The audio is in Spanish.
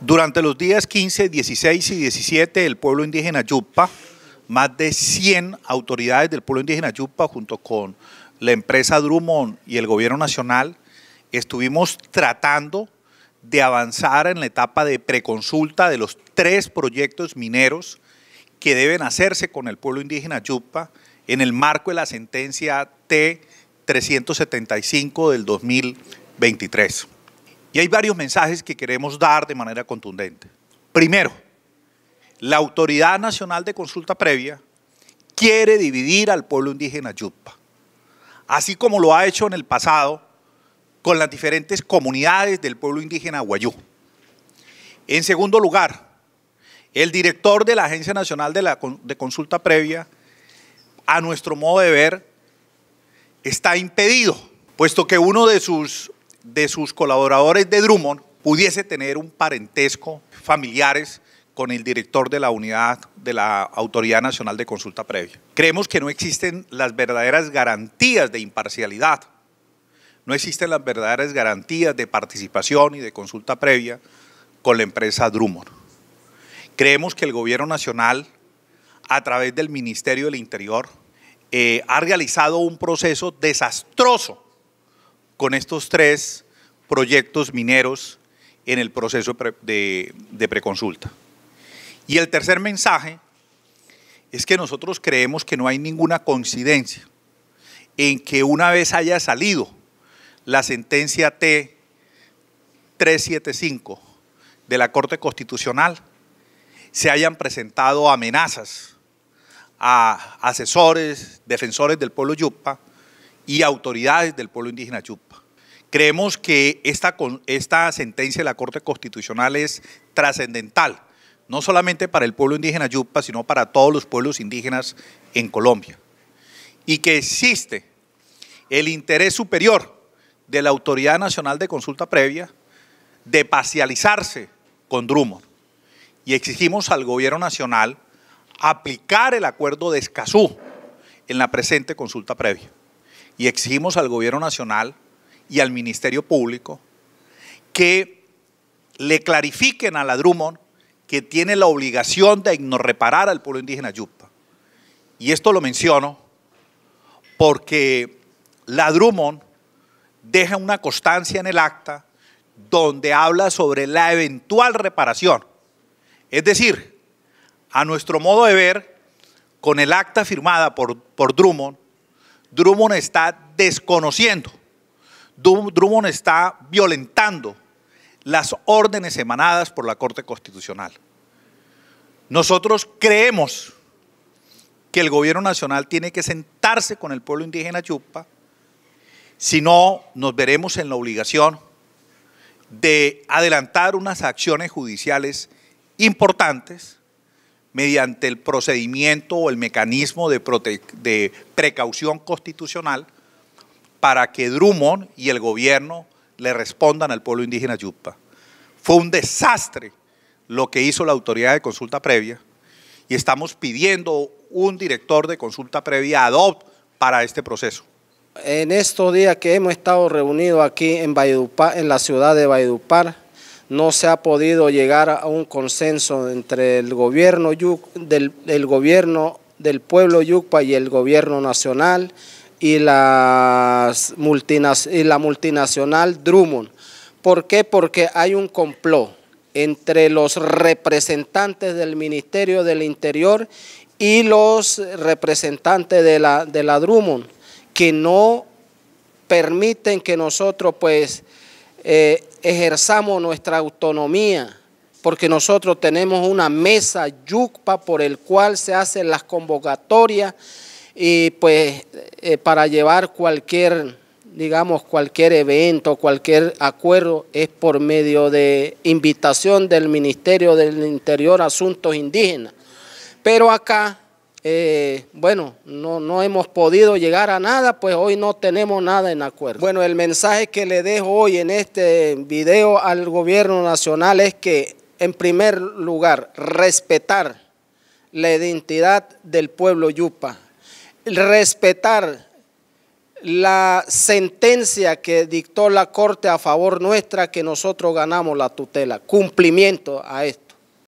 Durante los días 15, 16 y 17, el pueblo indígena Yupa, más de 100 autoridades del pueblo indígena Yupa, junto con la empresa Drummond y el gobierno nacional, estuvimos tratando de avanzar en la etapa de preconsulta de los tres proyectos mineros que deben hacerse con el pueblo indígena Yupa en el marco de la sentencia T375 del 2023. Y hay varios mensajes que queremos dar de manera contundente. Primero, la Autoridad Nacional de Consulta Previa quiere dividir al pueblo indígena yutpa, así como lo ha hecho en el pasado con las diferentes comunidades del pueblo indígena Guayú. En segundo lugar, el director de la Agencia Nacional de, de Consulta Previa, a nuestro modo de ver, está impedido, puesto que uno de sus de sus colaboradores de Drummond pudiese tener un parentesco familiares con el director de la unidad de la Autoridad Nacional de Consulta Previa. Creemos que no existen las verdaderas garantías de imparcialidad, no existen las verdaderas garantías de participación y de consulta previa con la empresa Drummond. Creemos que el Gobierno Nacional, a través del Ministerio del Interior, eh, ha realizado un proceso desastroso con estos tres proyectos mineros en el proceso de, de preconsulta. Y el tercer mensaje es que nosotros creemos que no hay ninguna coincidencia en que una vez haya salido la sentencia T375 de la Corte Constitucional, se hayan presentado amenazas a asesores, defensores del pueblo yupa y autoridades del pueblo indígena yupa. Creemos que esta, esta sentencia de la Corte Constitucional es trascendental, no solamente para el pueblo indígena Yupa, sino para todos los pueblos indígenas en Colombia. Y que existe el interés superior de la Autoridad Nacional de Consulta Previa de parcializarse con Drummond. Y exigimos al Gobierno Nacional aplicar el acuerdo de Escazú en la presente consulta previa. Y exigimos al Gobierno Nacional y al Ministerio Público que le clarifiquen a la Drummond que tiene la obligación de reparar al pueblo indígena Yupa. Y esto lo menciono porque la Drummond deja una constancia en el acta donde habla sobre la eventual reparación. Es decir, a nuestro modo de ver, con el acta firmada por, por Drummond, Drummond está desconociendo Drummond está violentando las órdenes emanadas por la Corte Constitucional. Nosotros creemos que el gobierno nacional tiene que sentarse con el pueblo indígena chupa, si no nos veremos en la obligación de adelantar unas acciones judiciales importantes mediante el procedimiento o el mecanismo de, de precaución constitucional para que Drummond y el gobierno le respondan al pueblo indígena Yupa. Fue un desastre lo que hizo la autoridad de consulta previa y estamos pidiendo un director de consulta previa ad hoc para este proceso. En estos días que hemos estado reunidos aquí en, en la ciudad de Valledupar, no se ha podido llegar a un consenso entre el gobierno, del, el gobierno del pueblo Yucpa y el gobierno nacional, y, la multinacional Drummond. ¿Por qué? Porque hay un complot entre los representantes del Ministerio del Interior y los representantes de la, de la Drummond, que no permiten que nosotros pues eh, ejerzamos nuestra autonomía, porque nosotros tenemos una mesa yucpa por el cual se hacen las convocatorias y pues eh, para llevar cualquier, digamos, cualquier evento, cualquier acuerdo es por medio de invitación del Ministerio del Interior Asuntos Indígenas. Pero acá, eh, bueno, no, no hemos podido llegar a nada, pues hoy no tenemos nada en acuerdo. Bueno, el mensaje que le dejo hoy en este video al gobierno nacional es que, en primer lugar, respetar la identidad del pueblo yupa, respetar la sentencia que dictó la Corte a favor nuestra, que nosotros ganamos la tutela, cumplimiento a esto.